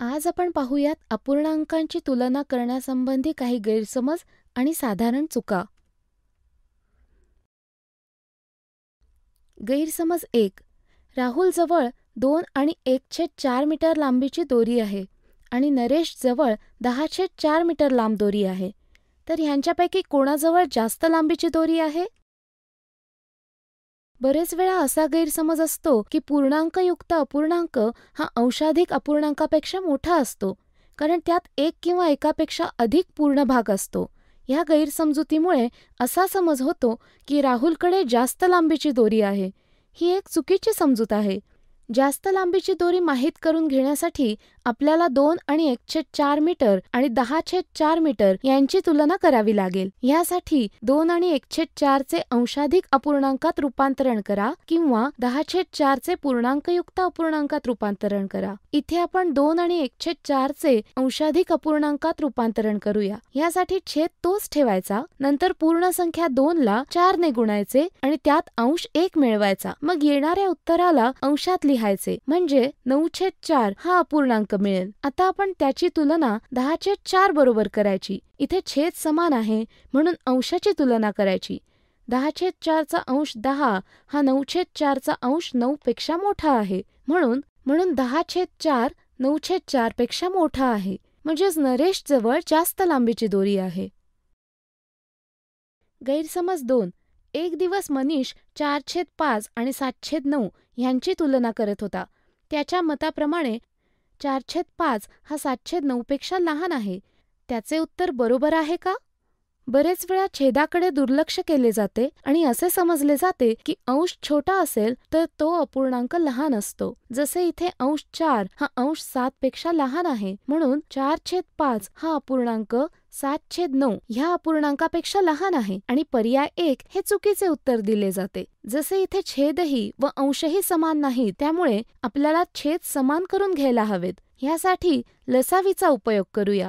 आज आपण पाहूयात अपूर्णांकांची तुलना करण्यासंबंधी काही गैरसमज आणि साधारण चुका गैरसमज एक राहुलजवळ दोन आणि एक छेद चार मीटर लांबीची दोरी आहे आणि नरेशजवळ दहा छेद चार मीटर लांब दोरी आहे तर ह्यांच्यापैकी कोणाजवळ जास्त लांबीची दोरी आहे बरेच वेळा असा गैरसमज असतो की पूर्णांकयुक्त अपूर्णांक हा अंशाधिक अपूर्णांकापेक्षा मोठा असतो कारण त्यात एक किंवा एकापेक्षा अधिक पूर्ण भाग असतो ह्या गैरसमजुतीमुळे असा समज होतो की राहुलकडे जास्त लांबीची दोरी आहे ही एक चुकीची समजूत आहे जास्त लांबीची दोरी माहीत करून घेण्यासाठी आपल्याला दोन आणि एक छेद चार मीटर आणि दहा छेद चार मीटर यांची तुलना करावी लागेल यासाठी दोन आणि एक छेद चार चे अंशाधिक अपूर्णांकात रूपांतरण करा किंवा दहा छेद चार चे पूर्णांकयुक्त अपूर्णांकात रूपांतरण करा इथे आपण दोन आणि एक छेद चार चे अंशाधिक अपूर्णांकात रूपांतरण करूया यासाठी छेद तोच ठेवायचा नंतर पूर्ण संख्या दोन ला चार ने गुणायचे आणि त्यात अंश एक मिळवायचा मग येणाऱ्या उत्तराला अंशात लिहायचे म्हणजे नऊ छेद चार हा अपूर्णांक मिळेल आता आपण त्याची तुलना दहाचे चार बरोबर करायची इथे छेद समान आहे म्हणून अंशाची तुलना करायची दहाछेद चारचा अंश दहा हा नऊछेद चारचा अंश नऊ पेक्षा मोठा आहे म्हणून म्हणून दहाछेद चार नऊछेद चार पेक्षा मोठा आहे म्हणजेच नरेश जवळ जास्त लांबीची दोरी आहे गैरसमज दोन एक दिवस मनीष चारछेद पाच आणि सातछेद नऊ यांची तुलना करत होता त्याच्या मताप्रमाणे चारशेद पाच हा सातशे नऊपेक्षा लहान आहे त्याचे उत्तर बरोबर आहे का बरेच वेळा छेदाकडे दुर्लक्ष केले जाते आणि असे समजले जाते की अंश छोटा असेल तर तो अपूर्णांक लहान असतो जसे इथे अंश चार हा अंश सात पेक्षा लहान आहे म्हणून चार छेद पाच हा अपूर्णांक सात छेद नऊ ह्या अपूर्णांकापेक्षा लहान आहे आणि पर्याय एक हे चुकीचे उत्तर दिले जाते जसे इथे छेदही व अंशही समान नाही त्यामुळे आपल्याला छेद समान करून घ्यायला हवेत ह्यासाठी लसावीचा उपयोग करूया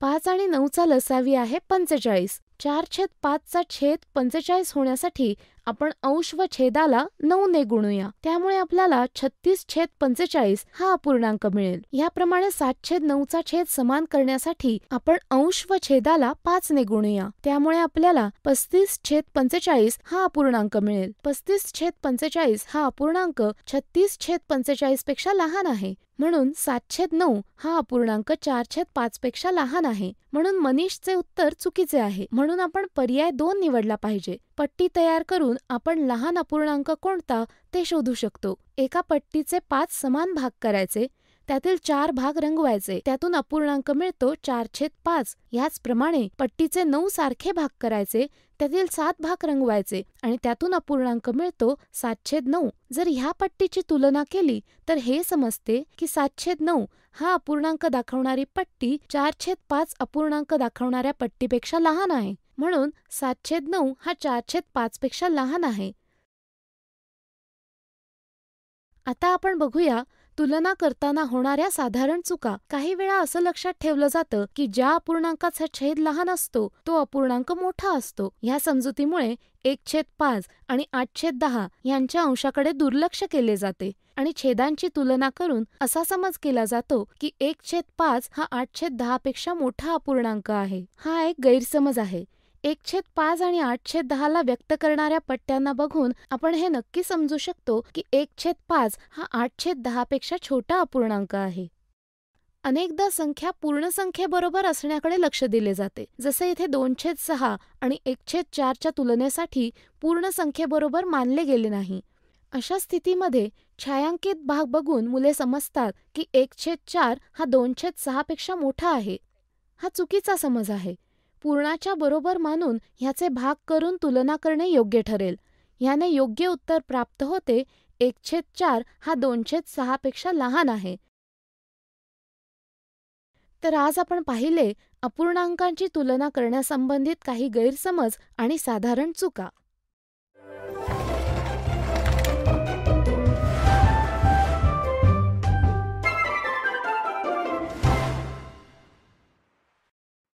पाच आणि नऊचा लसावी आहे पंचेचाळीस चार छेद पाचचा छेद पंचेचाळीस होण्यासाठी आपण अंश व छेदाला नऊ ने गुणूया त्यामुळे आपल्याला छत्तीस छेद पंचेचाळीस हा अपूर्णांक मिळेल याप्रमाणे सात छेद नऊचा छेद समान करण्यासाठी आपण अंश व छेदाला पाच ने गुणूया त्यामुळे आपल्याला पस्तीस छेद पंचेचाळीस हा अपूर्णांक मिळेल पस्तीस छेद पंचेचाळीस हा अपूर्णांक छत्तीस छेद पंचेचाळीस पेक्षा लहान आहे म्हणून छेद नऊ हा अपूर्णांक चार छेद पाच पेक्षा लहान आहे म्हणून मनीषचे उत्तर चुकीचे आहे म्हणून आपण पर्याय दोन निवडला पाहिजे पट्टी तयार करून आपण लहान अपूर्णांक कोणता ते शोधू शकतो एका पट्टीचे पाच समान भाग करायचे त्यातील चार भाग रंगवायचे त्यातून अपूर्णांक मिळतो चार छेद पाच ह्याचप्रमाणे पट्टीचे नऊ सारखे भाग करायचे त्यातील सात भाग रंगवायचे आणि त्यातून अपूर्णांक मिळतो सातशेद नऊ जर ह्या पट्टीची तुलना केली तर हे समजते की सातछेद नऊ हा अपूर्णांक दाखवणारी पट्टी चार छेद पाच अपूर्णांक दाखवणाऱ्या पट्टीपेक्षा लहान आहे म्हणून सातछेद नऊ हा पाच पेक्षा लहान आहे आता आपण बघूया तुलना करताना होणाऱ्या साधारण चुका काही वेळा असं लक्षात ठेवलं जातं की ज्या अपूर्णांकाचा छेद लहान असतो तो अपूर्णांक मोठा असतो ह्या समजुतीमुळे एक छेद पाच आणि आठ छेद दहा यांच्या अंशाकडे दुर्लक्ष केले जाते आणि छेदांची तुलना करून असा समज केला जातो की एक छेद पाच हा आठ छेद दहा पेक्षा मोठा अपूर्णांक आहे हा एक गैरसमज आहे छेद पाच आणि आठ छेद ला व्यक्त करणाऱ्या पट्ट्यांना बघून आपण हे नक्की समजू शकतो की एक छेद पाच हा छेद दहा पेक्षा छोटा अपूर्णांक आहे अनेकदा संख्या पूर्ण संख्येबरोबर असण्याकडे लक्ष दिले जाते जसे इथे छेद सहा आणि छेद चारच्या तुलनेसाठी पूर्ण संख्येबरोबर मानले गेले नाही अशा स्थितीमध्ये छायांकित भाग बघून मुले समजतात की छेद चार हा दोन सहा पेक्षा मोठा आहे हा चुकीचा समज आहे पूर्णाच्या बरोबर मानून ह्याचे भाग करून तुलना करणे योग्य ठरेल ह्याने योग्य उत्तर प्राप्त होते एकछेद चार हा सहा सहापेक्षा लहान आहे तर आज आपण पाहिले अपूर्णांकांची तुलना करण्यासंबंधित काही गैरसमज आणि साधारण चुका